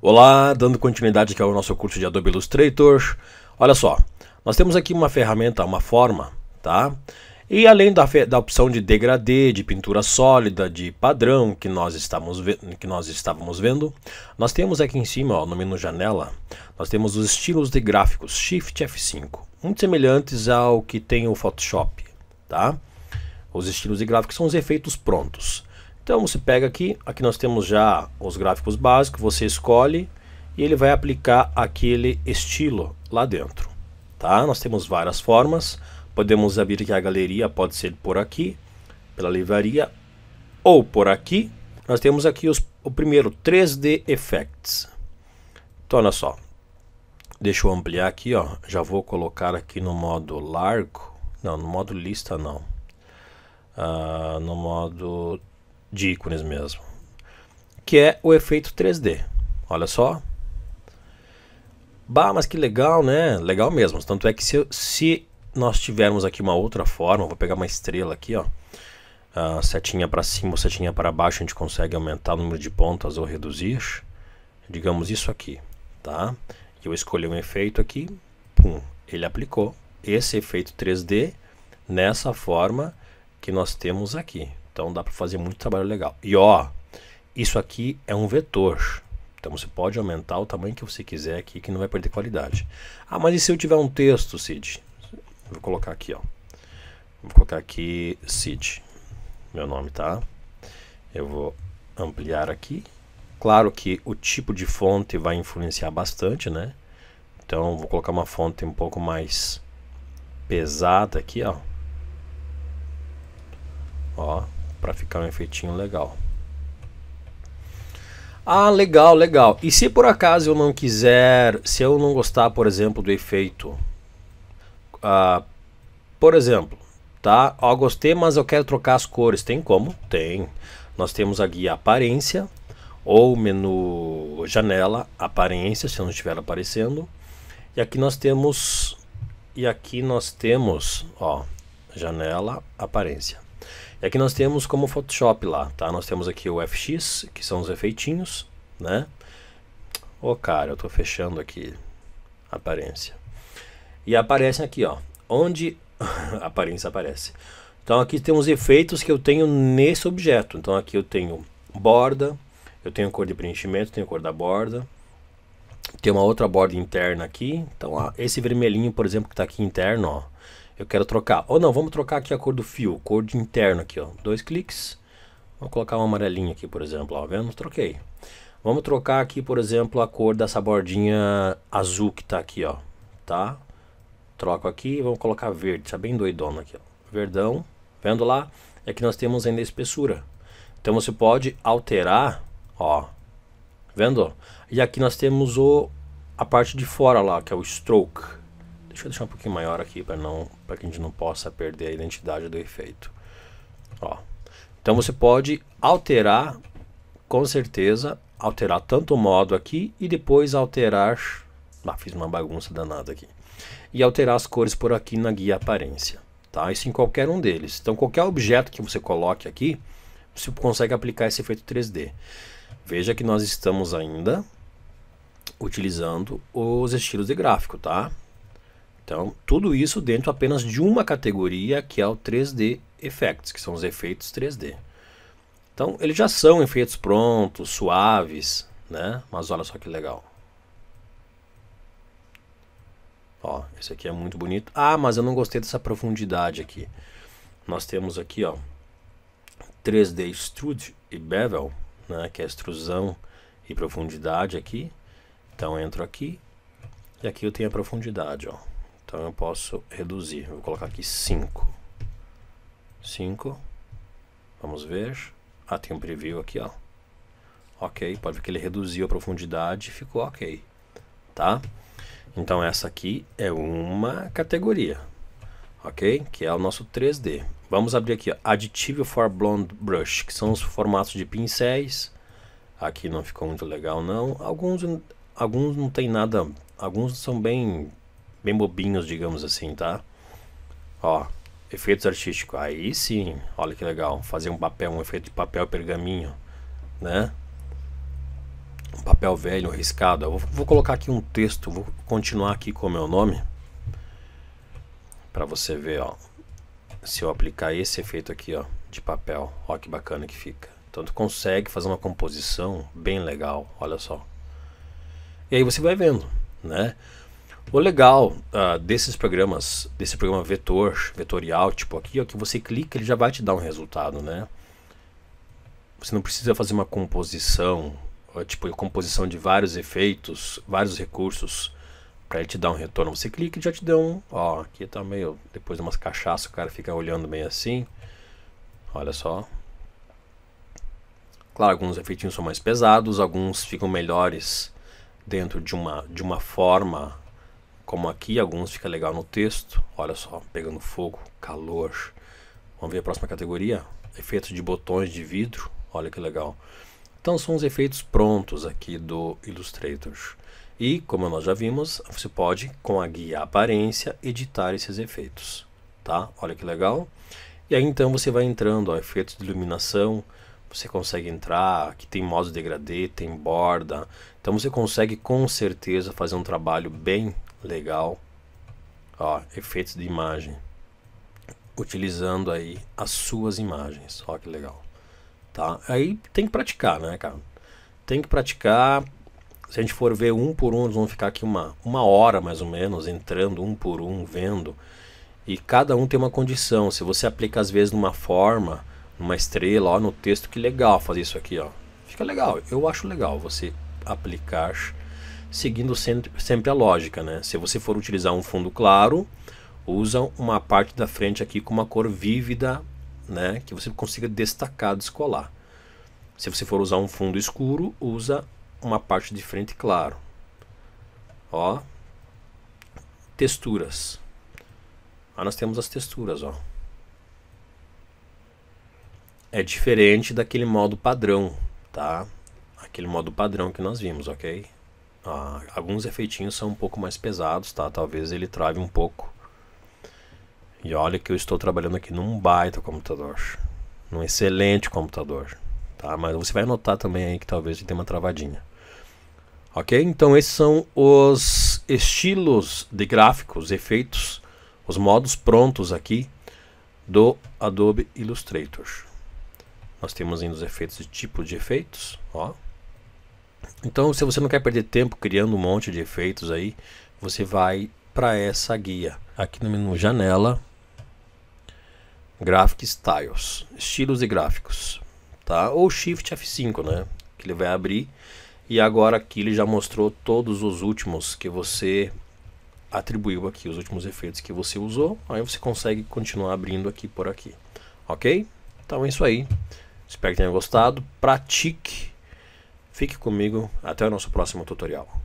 Olá, dando continuidade aqui ao nosso curso de Adobe Illustrator. Olha só, nós temos aqui uma ferramenta, uma forma, tá? E além da, da opção de degradê, de pintura sólida, de padrão que nós, estamos que nós estávamos vendo, nós temos aqui em cima, ó, no menu janela, nós temos os estilos de gráficos, Shift F5, muito semelhantes ao que tem o Photoshop, tá? Os estilos de gráficos são os efeitos prontos. Então você pega aqui, aqui nós temos já os gráficos básicos, você escolhe e ele vai aplicar aquele estilo lá dentro. Tá? Nós temos várias formas, podemos abrir aqui a galeria, pode ser por aqui, pela livraria ou por aqui. Nós temos aqui os, o primeiro 3D Effects. Então olha só, deixa eu ampliar aqui, ó. já vou colocar aqui no modo largo, não, no modo lista não, uh, no modo de ícones mesmo, que é o efeito 3D. Olha só. Bah, mas que legal, né? Legal mesmo. Tanto é que se, se nós tivermos aqui uma outra forma, vou pegar uma estrela aqui, ó. Uh, setinha para cima setinha para baixo, a gente consegue aumentar o número de pontas ou reduzir. Digamos isso aqui, tá? Eu escolhi um efeito aqui, pum, ele aplicou esse efeito 3D nessa forma que nós temos aqui. Então dá para fazer muito trabalho legal. E ó, isso aqui é um vetor. Então você pode aumentar o tamanho que você quiser aqui, que não vai perder qualidade. Ah, mas e se eu tiver um texto, Cid? Vou colocar aqui, ó. Vou colocar aqui Cid, meu nome, tá? Eu vou ampliar aqui. Claro que o tipo de fonte vai influenciar bastante, né? Então vou colocar uma fonte um pouco mais pesada aqui, ó. Ó, para ficar um efeitinho legal. Ah, legal, legal. E se por acaso eu não quiser, se eu não gostar, por exemplo, do efeito, ah, por exemplo, tá? Ó, gostei, mas eu quero trocar as cores. Tem como? Tem. Nós temos a guia aparência ou menu janela aparência, se não estiver aparecendo. E aqui nós temos e aqui nós temos, ó, janela aparência é que nós temos como Photoshop lá, tá? Nós temos aqui o FX, que são os efeitinhos, né? Ô oh, cara, eu tô fechando aqui aparência. E aparecem aqui, ó, onde aparência aparece. Então aqui tem os efeitos que eu tenho nesse objeto. Então aqui eu tenho borda, eu tenho cor de preenchimento, tenho cor da borda. Tem uma outra borda interna aqui. Então ó, esse vermelhinho, por exemplo, que está aqui interno, ó, eu quero trocar. Ou não, vamos trocar aqui a cor do fio, cor de interno aqui, ó. Dois cliques. Vamos colocar uma amarelinha aqui, por exemplo, ó, vendo? Troquei. Vamos trocar aqui, por exemplo, a cor dessa bordinha azul que tá aqui, ó, tá? Troco aqui e vamos colocar verde, tá bem doidona aqui, ó. Verdão, vendo lá? É que nós temos ainda a espessura. Então você pode alterar, ó, vendo? E aqui nós temos o, a parte de fora lá, que é o stroke. Deixa eu deixar um pouquinho maior aqui para não, para que a gente não possa perder a identidade do efeito. Ó. Então você pode alterar com certeza, alterar tanto o modo aqui e depois alterar, ah, fiz uma bagunça danada aqui. E alterar as cores por aqui na guia aparência, tá? Isso em qualquer um deles. Então qualquer objeto que você coloque aqui, você consegue aplicar esse efeito 3D. Veja que nós estamos ainda utilizando os estilos de gráfico, tá? Então, tudo isso dentro apenas de uma categoria que é o 3D Effects, que são os efeitos 3D. Então, eles já são efeitos prontos, suaves, né? Mas olha só que legal. Ó, esse aqui é muito bonito. Ah, mas eu não gostei dessa profundidade aqui. Nós temos aqui, ó, 3D Extrude e Bevel, né? Que é extrusão e profundidade aqui. Então, entro aqui e aqui eu tenho a profundidade, ó. Então eu posso reduzir. Vou colocar aqui 5. 5. Vamos ver. Ah, tem um preview aqui, ó. Ok, pode ver que ele reduziu a profundidade e ficou ok. Tá? Então essa aqui é uma categoria. Ok? Que é o nosso 3D. Vamos abrir aqui, ó, Additive for Blonde Brush, que são os formatos de pincéis. Aqui não ficou muito legal não. Alguns, alguns não tem nada, alguns são bem bem bobinhos, digamos assim, tá? Ó, efeitos artísticos. Aí sim, olha que legal. Fazer um papel, um efeito de papel pergaminho, né? Um papel velho, riscado. Eu vou, colocar aqui um texto, vou continuar aqui com o meu nome. para você ver, ó. Se eu aplicar esse efeito aqui, ó, de papel. Ó que bacana que fica. Então tu consegue fazer uma composição bem legal, olha só. E aí você vai vendo, né? O legal uh, desses programas, desse programa vetor, vetorial, tipo aqui, é que você clica, ele já vai te dar um resultado, né? Você não precisa fazer uma composição, tipo composição de vários efeitos, vários recursos para ele te dar um retorno. Você clica e já te deu um, ó, aqui tá meio depois de umas cachaças, o cara fica olhando bem assim. Olha só. Claro, alguns efeitos são mais pesados, alguns ficam melhores dentro de uma de uma forma como aqui, alguns fica legal no texto. Olha só, pegando fogo, calor. Vamos ver a próxima categoria, efeitos de botões de vidro. Olha que legal. Então são os efeitos prontos aqui do Illustrator. E, como nós já vimos, você pode, com a guia aparência, editar esses efeitos. Tá? Olha que legal. E aí então você vai entrando, ó, efeitos de iluminação, você consegue entrar, aqui tem modo degradê, tem borda. Então você consegue com certeza fazer um trabalho bem legal, ó, efeitos de imagem, utilizando aí as suas imagens, ó que legal, tá? Aí tem que praticar, né, cara? Tem que praticar. Se a gente for ver um por um, nós vamos ficar aqui uma, uma hora mais ou menos entrando um por um, vendo. E cada um tem uma condição. Se você aplica às vezes numa forma, numa estrela, ó, no texto, que legal fazer isso aqui, ó. Fica legal. Eu acho legal você aplicar seguindo sempre a lógica, né? Se você for utilizar um fundo claro, usa uma parte da frente aqui com uma cor vívida, né? Que você consiga destacar, descolar. Se você for usar um fundo escuro, usa uma parte de frente claro. Ó. Texturas. Ah, nós temos as texturas, ó. É diferente daquele modo padrão, tá? Aquele modo padrão que nós vimos, ok? Ah, alguns efeitinhos são um pouco mais pesados, tá? Talvez ele trave um pouco. E olha que eu estou trabalhando aqui num baita computador. Num excelente computador. Tá? Mas você vai notar também aí que talvez ele tenha uma travadinha. Ok? Então esses são os estilos de gráficos, efeitos, os modos prontos aqui do Adobe Illustrator. Nós temos ainda os efeitos de tipo de efeitos. Ó. Então, se você não quer perder tempo criando um monte de efeitos aí, você vai para essa guia. Aqui no menu janela, Graphic Styles, estilos e gráficos, tá? Ou Shift F5, né? Que ele vai abrir. E agora aqui ele já mostrou todos os últimos que você atribuiu aqui, os últimos efeitos que você usou. Aí você consegue continuar abrindo aqui por aqui, ok? Então é isso aí. Espero que tenha gostado. Pratique Fique comigo até o nosso próximo tutorial.